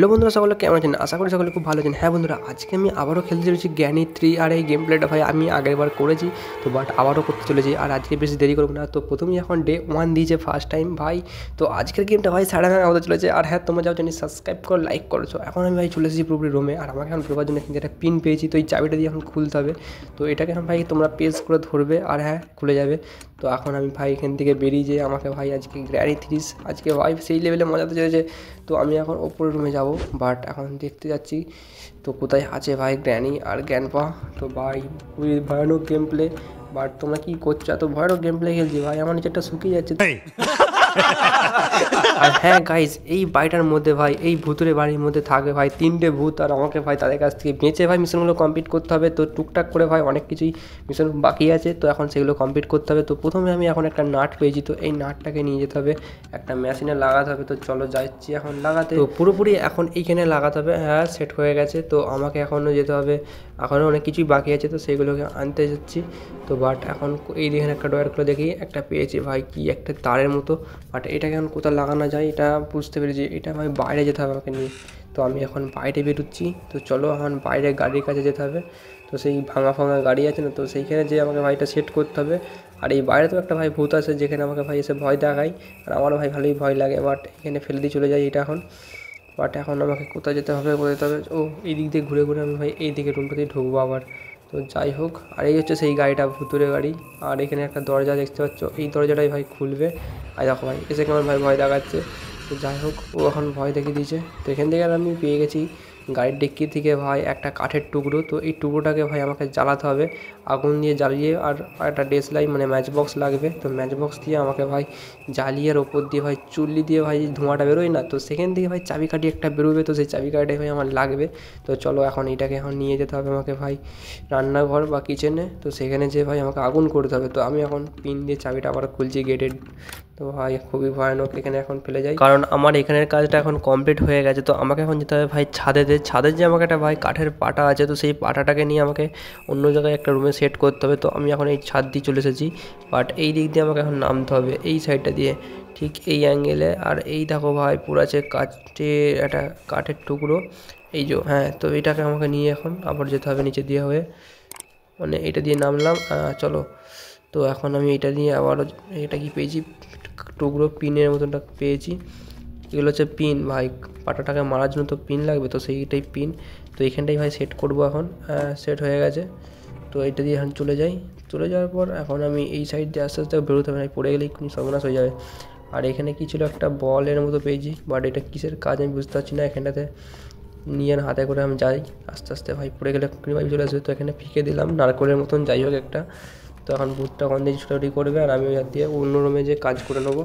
hello বন্ধুরা সকলে কেমন আছেন আশা করি সকলে খুব ভালো আছেন হ্যাঁ বন্ধুরা আজকে আমি আবারও খেলতে চলেছি জ্ঞানী থ্রি আর এই গেম প্লেটা ভাই আমি আগেরবার করেছি তো বাট আবারও করতে চলেছি আর আজকে বেশি দেরি করবো না তো প্রথমেই এখন ডে ওয়ান দিয়েছে ফার্স্ট টাইম ভাই তো আজকের গেমটা ভাই সাড়ে নয় হতে চলেছে আর হ্যাঁ তোমরা যাও জানি সাবস্ক্রাইব করো লাইক করছো এখন আমি ভাই চলে এসেছি পুরোপুরি রুমে আর আমাকে এখন ঢোকার জন্য একটা পিন পেয়েছি তো এই চাবিটা দিয়ে এখন খুলতে হবে তো এটাকে এখন ভাই তোমরা পেস করে ধরবে আর হ্যাঁ খুলে যাবে তো এখন আমি ভাই এখান থেকে বেরিয়ে যেয়ে আমাকে ভাই আজকে গ্র্যানি থ্রিস আজকে ভাই সেই লেভেলে মজাতে চলেছে তো আমি এখন ওপরের রুমে যাবো যাবো বাট এখন দেখতে যাচ্ছি তো কোথায় আছে ভাই গ্র্যানি আর গ্যানপা তো ভাই খুবই ভয়ানক গেম প্লে বাট তোমরা কি করছো এত ভয়ানক গেম প্লে খেলছি ভাই আমার নিচে একটা শুকিয়ে যাচ্ছে আর হ্যাঁ গাইজ এই বাড়িটার মধ্যে ভাই এই ভূতুরে বাড়ির মধ্যে থাকে ভাই তিনটে ভূত আর আমাকে ভাই তাদের কাছ থেকে বেঁচে ভাই মিশনগুলো কমপ্লিট করতে হবে তো টুকটাক করে ভাই অনেক কিছুই মিশন বাকি আছে তো এখন সেগুলো কমপ্লিট করতে হবে তো প্রথমে আমি এখন একটা নাট পেয়েছি তো এই নাটটাকে নিয়ে যেতে হবে একটা মেশিনে লাগাতে হবে তো চলো যাচ্ছি এখন লাগাতে তো পুরোপুরি এখন এইখানে লাগাতে হবে হ্যাঁ সেট হয়ে গেছে তো আমাকে এখনও যেতে হবে এখনও অনেক কিছুই বাকি আছে তো সেইগুলোকে আনতে যাচ্ছি তো বাট এখন এই দেখেন একটা ডয়ার খুলে দেখি একটা পেয়েছি ভাই কি একটা তারের মতো বাট এটাকে এখন কোথাও লাগানো যায় এটা বুঝতে পেরেছি এটা আমি বাইরে যেতে হবে আমাকে নিয়ে তো আমি এখন বাইরে বেরোচ্ছি তো চলো এখন বাইরে গাড়ির কাছে যেতে হবে তো সেই ভাঙা ফাঙা গাড়ি আছে না তো সেইখানে যে আমাকে ভাইটা সেট করতে হবে আর এই বাইরে তো একটা ভাই ভূত আছে যেখানে আমাকে ভাই এসে ভয় দেখায় আর আমার ভাই ভালোই ভয় লাগে বাট এখানে ফেলে দিয়ে চলে যায় এটা এখন বাট এখন আমাকে কোথায় যেতে হবে বলে যেতে হবে ও এই দিক দিয়ে ঘুরে ঘুরে আমি ভাই এই দিকে রুমটাতেই ঢুকবো আবার তো যাই হোক আর এই হচ্ছে সেই গাড়িটা ভুতুরে গাড়ি আর এখানে একটা দরজা দেখতে পাচ্ছ এই দরজাটাই ভাই খুলবে আর দেখো ভাই এসে কেমন ভাই ভয় দেখাচ্ছে তো যাই হোক ও এখন ভয় দেখিয়ে দিয়েছে তো এখান থেকে আর আমি পেয়ে গেছি গাড়ির ডিক্কি থেকে ভাই একটা কাঠের টুকরো তো এই টুকরোটাকে ভাই আমাকে জ্বালাতে হবে আগুন দিয়ে জ্বালিয়ে আর একটা ডেসলাই মানে ম্যাচ বক্স লাগবে তো ম্যাচ বক্স দিয়ে আমাকে ভাই জ্বালিয়ে আর ওপর দিয়ে ভাই চুল্লি দিয়ে ভাই ধোঁয়াটা বেরোয় না তো সেখান থেকে ভাই চাবিকাঠি একটা বেরোবে তো সেই চাবিকাঠি ভাই আমার লাগবে তো চলো এখন এটাকে এখন নিয়ে যেতে হবে আমাকে ভাই রান্নাঘর বা কিচেনে তো সেখানে যে ভাই আমাকে আগুন করতে হবে তো আমি এখন পিন দিয়ে চাবিটা আবার খুলছি গেটের তো ভাই খুবই ভয়ানক এখানে এখন ফেলে যাই কারণ আমার এখানের কাজটা এখন কমপ্লিট হয়ে গেছে তো আমাকে এখন যেতে হবে ভাই ছাদেতে ছাদের যে আমাকে একটা ভাই কাঠের পাটা আছে তো সেই পাটাটাকে নিয়ে আমাকে অন্য জায়গায় একটা রুমে সেট করতে হবে তো আমি এখন এই ছাদ দিয়ে চলে এসেছি বাট এই দিক দিয়ে আমাকে এখন নামতে হবে এই সাইডটা দিয়ে ঠিক এই অ্যাঙ্গেলে আর এই দেখো ভাই পুরো আছে কাঠের একটা কাঠের টুকরো এই যে হ্যাঁ তো এটাকে আমাকে নিয়ে এখন আবার যেতে হবে নিচে দিয়ে হয়ে মানে এটা দিয়ে নামলাম চলো তো এখন আমি এটা নিয়ে আবারও এটা কি পেয়েছি টুকরো পিনের মতনটা পেয়েছি এগুলো হচ্ছে পিন ভাই পাটাটাকে মারার জন্য তো পিন লাগবে তো সেইটাই পিন তো এখানটাই ভাই সেট করবো এখন সেট হয়ে গেছে তো এটা দিয়ে এখন চলে যাই চলে যাওয়ার পর এখন আমি এই সাইড দিয়ে আস্তে আস্তে বেরোতে হবে না পড়ে গেলেই কোনো সর্বনাশ হয়ে যাবে আর এখানে কি ছিল একটা বলের মতো পেয়েছি বাট এটা কিসের কাজ আমি বুঝতে পারছি না এখানটাতে নিয়ে হাতে করে আমি যাই আস্তে আস্তে ভাই পড়ে গেলে ভাই চলে আসবে তো এখানে ফিকে দিলাম নারকলের মতন যাই হোক একটা तो एन बुथटा कौन दिए छोटाटी करेंगे और हमें दिए अन्य रूमे जे क्ज कर देव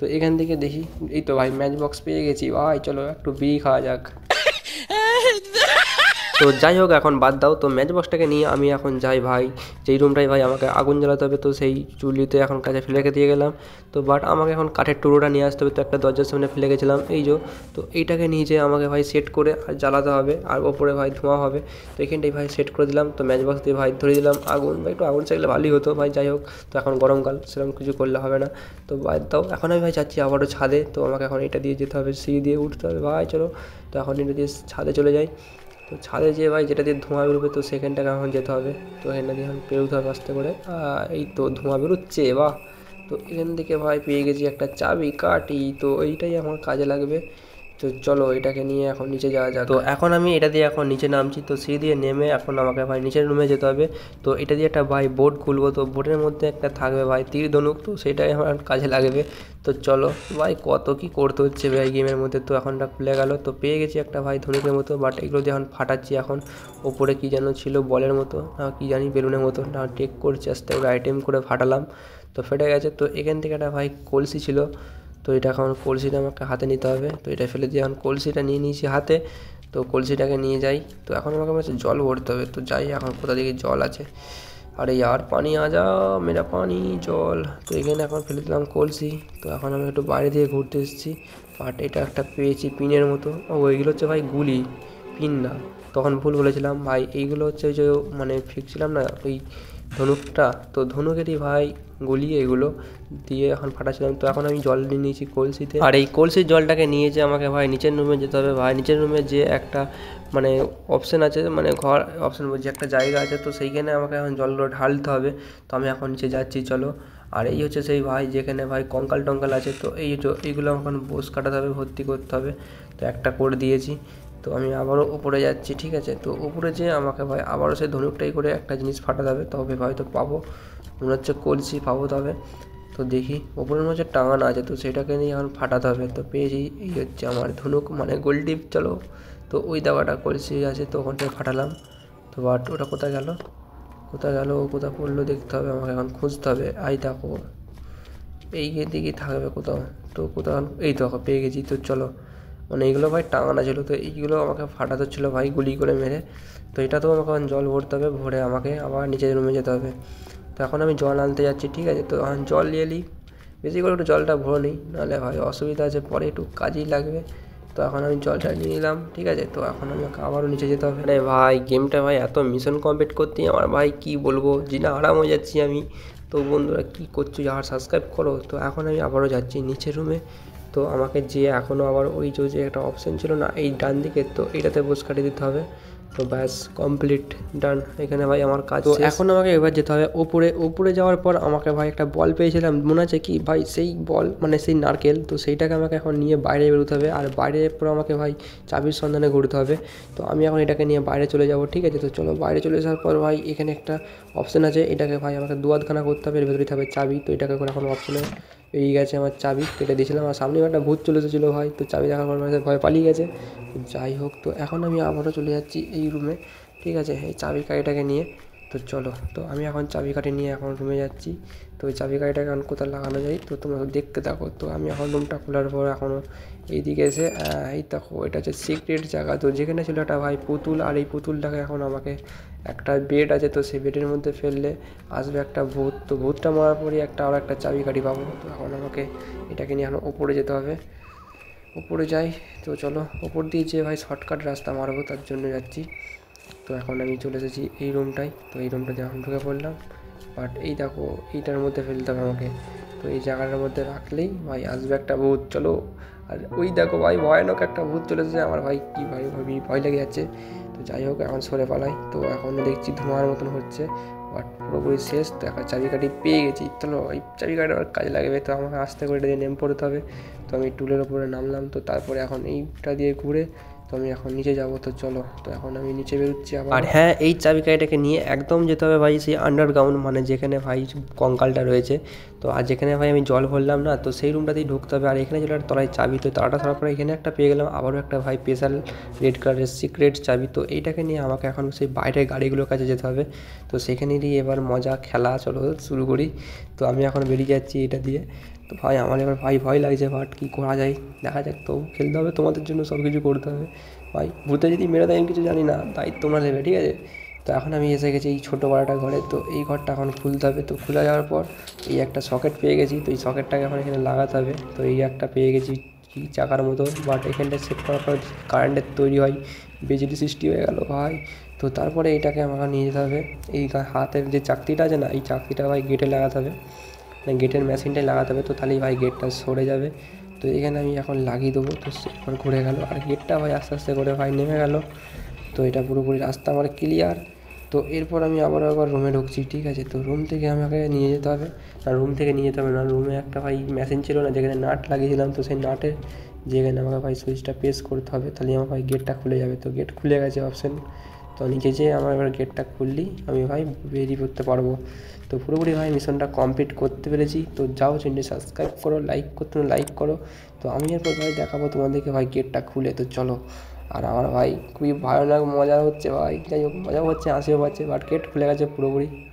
तो देखी यही तो भाई मैच बक्स पे गे भाई चलो एक बी खा जा তো যাই হোক এখন বাদ দাও তো ম্যাচ বক্সটাকে নিয়ে আমি এখন যাই ভাই যেই রুমটাই ভাই আমাকে আগুন জ্বালাতে হবে তো সেই চুল্লিতে এখন কাছে ফেলে রেখে দিয়ে গেলাম তো বাট আমাকে এখন কাঠের টুরোটা নিয়ে আসতে হবে তো একটা দরজার সামনে ফেলে গেছিলাম এই যে তো এইটাকে নিয়ে যে আমাকে ভাই সেট করে আর জ্বালাতে হবে আর ওপরে ভাই ধোঁয়া হবে তো এখানটাই ভাই সেট করে দিলাম তো ম্যাচ বক্স দিয়ে ভাই ধরে দিলাম আগুন ভাই একটু আগুন চাইলে ভালোই হতো ভাই যাই হোক তো এখন গরমকাল সেরকম কিছু করলে হবে না তো বাদ দাও এখন আমি ভাই যাচ্ছি আবারও ছাদে তো আমাকে এখন এটা দিয়ে যেতে হবে সি দিয়ে উঠতে হবে ভাই চলো তো এখন এটা দিয়ে ছাদে চলে যাই তো ছাদে যে ভাই যেটা দিয়ে ধোঁয়া বেরোবে তো সেখানটাকে এখন যেতে হবে তো এখানটা দিয়ে এখন পেরোতে হবে আস্তে করে এই তো ধোঁয়া বেরোচ্ছে বা তো এখান থেকে ভাই পেয়ে গেছি একটা চাবি কাঠি তো এইটাই আমার কাজে লাগবে তো চলো এটাকে নিয়ে এখন নিচে যাওয়া যাক তো এখন আমি এটা দিয়ে এখন নিচে নামছি তো সিঁড়ি দিয়ে নেমে এখন আমাকে ভাই নিচের রুমে যেতে হবে তো এটা দিয়ে একটা ভাই বোর্ড খুলবো তো বোর্ডের মধ্যে একটা থাকবে ভাই তীর ধনুক তো সেটাই আমার কাজে লাগবে তো চলো ভাই কত কি করতে হচ্ছে ভাই গেমের মধ্যে তো এখনটা খুলে গেল তো পেয়ে গেছি একটা ভাই ধনুকের মতো বাট এগুলো দিয়ে এখন ফাটাচ্ছি এখন ওপরে কী যেন ছিল বলের মতো না কী জানি বেলুনের মতো না টেক করছে আস্তে করে আইটেম করে ফাটালাম তো ফেটে গেছে তো এখান থেকে একটা ভাই কলসি ছিল তো এটা এখন কলসিটা আমাকে হাতে নিতে হবে তো এটা ফেলে দিয়ে এখন কলসিটা নিয়ে নিয়েছি হাতে তো কলসিটাকে নিয়ে যাই তো এখন আমাকে হচ্ছে জল ভরতে হবে তো যাই এখন কোথা থেকে জল আছে আরে ইয়ার পানি আজা মেরা পানি জল তো এখানে এখন ফেলে দিলাম কলসি তো এখন আমি একটু বাইরে দিয়ে ঘুরতে এসেছি বাট এটা একটা পেয়েছি পিনের মতো ও ওইগুলো হচ্ছে ভাই গুলি পিন না তখন ভুল বলেছিলাম ভাই এইগুলো হচ্ছে ওই যে মানে ফিকছিলাম না ওই ধনুকটা তো ধনুকেরই ভাই গলিয়ে এগুলো দিয়ে এখন ফাটাছিলাম তো এখন আমি জল নিয়ে নিয়েছি কলসিতে আর এই কলসির জলটাকে নিয়ে যে আমাকে ভাই নিচের রুমে যেতে হবে ভাই নিচের রুমে যে একটা মানে অপশন আছে মানে ঘর অপশন যে একটা জায়গা আছে তো সেইখানে আমাকে এখন জলগুলো ঢালতে হবে তো আমি এখন নিচে যাচ্ছি চলো আর এই হচ্ছে সেই ভাই যেখানে ভাই কঙ্কাল টঙ্কাল আছে তো এই এইগুলো এখন বোস কাটাতে হবে ভর্তি করতে হবে তো একটা করে দিয়েছি তো আমি আবারও উপরে যাচ্ছি ঠিক আছে তো উপরে যেয়ে আমাকে ভাই আবারও সেই ধনুকটাই করে একটা জিনিস ফাটাতে হবে তবে হয়তো পাবো মনে হচ্ছে কলসি পাবো তবে তো দেখি ওপরের মধ্যে টাঙানো আছে তো সেটাকে নিয়ে এখন ফাটাতে হবে তো পেয়েছি এই হচ্ছে আমার ধনুক মানে গোলডিপ চলো তো ওই দাবাটা কলসি আছে তো ওখানটায় ফাটালাম তো বাট ওটা কোথায় গেল কোথায় গেল কোথায় পড়লো দেখতে হবে আমাকে এখন খুঁজতে হবে আই দেখো এই দিকে থাকবে কোথাও তো কোথাও এই দেখো পেয়ে গেছি তো চলো মানে এইগুলো ভাই টাঙানো ছিল তো এইগুলো আমাকে ফাটাতে ছিল ভাই গুলি করে মেরে তো এটা তো আমাকে জল ভরতে হবে ভরে আমাকে আবার নিচে রুমে যেতে হবে তো এখন আমি জল আনতে যাচ্ছি ঠিক আছে তো এখন জল নিয়ে নিই বেশি করে একটু জলটা ভরে নিই নাহলে ভাই অসুবিধা আছে পরে একটু কাজেই লাগবে তো এখন আমি জলটা নিয়ে নিলাম ঠিক আছে তো এখন আমি আবারও নিচে যেতে হবে আরে ভাই গেমটা ভাই এত মিশন কমপ্লিট করতেই আমার ভাই কি বলবো জিনা আরাম হয়ে যাচ্ছি আমি তো বন্ধুরা কী করছো আর সাবস্ক্রাইব করো তো এখন আমি আবারও যাচ্ছি নিচের রুমে তো আমাকে যে এখনও আবার ওই যে যে একটা অপশান ছিল না এই ডান দিকে তো এটাতে বোস কাটিয়ে দিতে হবে তো ব্যাস কমপ্লিট ডান এখানে ভাই আমার কাজ তো এখন আমাকে এবার যেতে হবে ওপরে ওপরে যাওয়ার পর আমাকে ভাই একটা বল পেয়েছিলাম মনে আছে কি ভাই সেই বল মানে সেই নারকেল তো সেইটাকে আমাকে এখন নিয়ে বাইরে বেরোতে হবে আর বাইরে পর আমাকে ভাই চাবির সন্ধানে ঘুরতে হবে তো আমি এখন এটাকে নিয়ে বাইরে চলে যাব ঠিক আছে তো চলো বাইরে চলে আসার পর ভাই এখানে একটা অপশান আছে এটাকে ভাই আমাকে দুয়াদখানা করতে হবে এর ভেতরে হবে চাবি তো এটাকে এখন অপশানে এই গেছে আমার চাবি কেটে দিয়েছিলাম আর সামনে একটা ভূত চলে এসেছিলো ভাই তো চাবি দেখার পর মানুষের ভয় পালিয়ে গেছে যাই হোক তো এখন আমি আবারও চলে যাচ্ছি এই রুমে ঠিক আছে এই চাবি কাঠিটাকে নিয়ে তো চলো তো আমি এখন চাবি কাঠি নিয়ে এখন রুমে যাচ্ছি তো ওই চাবি কাঠিটাকে এখন কোথাও লাগানো যায় তো তোমরা দেখতে দেখো তো আমি এখন রুমটা খোলার পর এখনও এইদিকে এসে এই দেখো এটা হচ্ছে সিক্রেট জায়গা তো যেখানে ছিল একটা ভাই পুতুল আর এই পুতুলটাকে এখন আমাকে একটা বেড আছে তো সেই বেডের মধ্যে ফেললে আসবে একটা ভূত তো ভূতটা মারার পরই একটা আরও একটা চাবি গাড়ি পাবো তো এখন আমাকে এটাকে নিয়ে এখন ওপরে যেতে হবে ওপরে যাই তো চলো ওপর দিয়ে যে ভাই শর্টকাট রাস্তা মারবো তার জন্য যাচ্ছি তো এখন আমি চলে এসেছি এই রুমটায় তো এই রুমটাতে এখন ঢুকে পড়লাম বাট এই দেখো এইটার মধ্যে ফেলতে হবে আমাকে তো এই জায়গাটার মধ্যে রাখলেই ভাই আসবে একটা ভূত চলো আর ওই দেখো ভাই ভয়ানক একটা ভূত চলে এসেছে আমার ভাই কী ভাই ভাবি ভয় লেগে যাচ্ছে তো যাই হোক এখন সরে পালাই তো এখন দেখছি ধোঁয়ার মতন হচ্ছে বাট পুরোপুরি শেষ তো একটা চাবিকাঠি পেয়ে গেছি চলো এই চাবিকাঠি আমার কাজে লাগবে তো আমাকে আস্তে করে এটা দিয়ে নেম পড়তে হবে তো আমি টুলের ওপরে নামলাম তো তারপরে এখন এইটা দিয়ে ঘুরে তো আমি এখন নিচে যাবো তো চলো তো এখন আমি নিচে বেরোচ্ছি আর হ্যাঁ এই চাবিকাঠিটাকে নিয়ে একদম যেতে হবে ভাই সেই আন্ডারগ্রাউন্ড মানে যেখানে ভাই কঙ্কালটা রয়েছে তো আর যেখানে ভাই আমি জল ভরলাম না তো সেই রুমটাতেই ঢুকতে হবে আর এখানে যেটা তলায় চাবি তো তারাটা সরার পরে এখানে একটা পেয়ে গেলাম আবারও একটা ভাই স্পেশাল রেড কালারের সিক্রেট চাবি তো এইটাকে নিয়ে আমাকে এখন সেই বাইরের গাড়িগুলোর কাছে যেতে হবে তো সেখানেরই এবার মজা খেলা চলো শুরু করি তো আমি এখন বেরিয়ে যাচ্ছি এটা দিয়ে তো ভাই আমার এবার ভাই ভয় লাগছে বাট কী করা যায় দেখা যাক তো খেলতে হবে তোমাদের জন্য সব কিছু করতে হবে ভাই ভূতে যদি মেরে দেয় আমি কিছু জানি না তাই তোমরা নেবে ঠিক আছে তো এখন আমি এসে গেছি এই ছোটো বড়াটা ঘরে তো এই ঘরটা এখন খুলতে হবে তো খুলে যাওয়ার পর এই একটা সকেট পেয়ে গেছি তো এই সকেটটাকে এখন এখানে লাগাতে হবে তো এই একটা পেয়ে গেছি কি চাকার মতো বাট এখানটা সেট করার পর কারেন্টের তৈরি হয় বিজলি সৃষ্টি হয়ে গেলো ভাই তো তারপরে এটাকে আমাকে নিয়ে যেতে হবে এই হাতের যে চাকরিটা আছে না এই চাকরিটা ভাই গেটে লাগাতে হবে গেটের মেশিনটাই লাগাতে হবে তো তাহলেই ভাই গেটটা সরে যাবে তো এখানে আমি এখন লাগিয়ে দেবো তো সেবার ঘুরে গেল আর গেটটা ভাই আস্তে আস্তে করে ভাই নেমে গেল তো এটা পুরোপুরি রাস্তা আমার ক্লিয়ার তো এরপর আমি আবার একবার রুমে ঢুকছি ঠিক আছে তো রুম থেকে আমাকে নিয়ে যেতে হবে না রুম থেকে নিয়ে যেতে হবে না রুমে একটা ভাই মেশিন ছিল না যেখানে নাট লাগিয়েছিলাম তো সেই নাটের যেখানে আমাকে ভাই সুইচটা প্রেস করতে হবে তাহলে আমার ভাই গেটটা খুলে যাবে তো গেট খুলে গেছে অপশান তো নিজে যে আমার এবার গেটটা খুললি আমি ভাই বেরিয়ে পড়তে পারবো তো পুরোপুরি ভাই মিশনটা কমপ্লিট করতে পেরেছি তো যাও চ্যানেলটি সাবস্ক্রাইব করো লাইক করতে লাইক করো তো আমি এরপর ভাই দেখাবো তোমাদেরকে ভাই গেটটা খুলে তো চলো আর আমার ভাই খুবই ভয়ানক মজা হচ্ছে ভাই যাই হোক মজা হচ্ছে হাসিও পাচ্ছে বাট গেট খুলে গেছে পুরোপুরি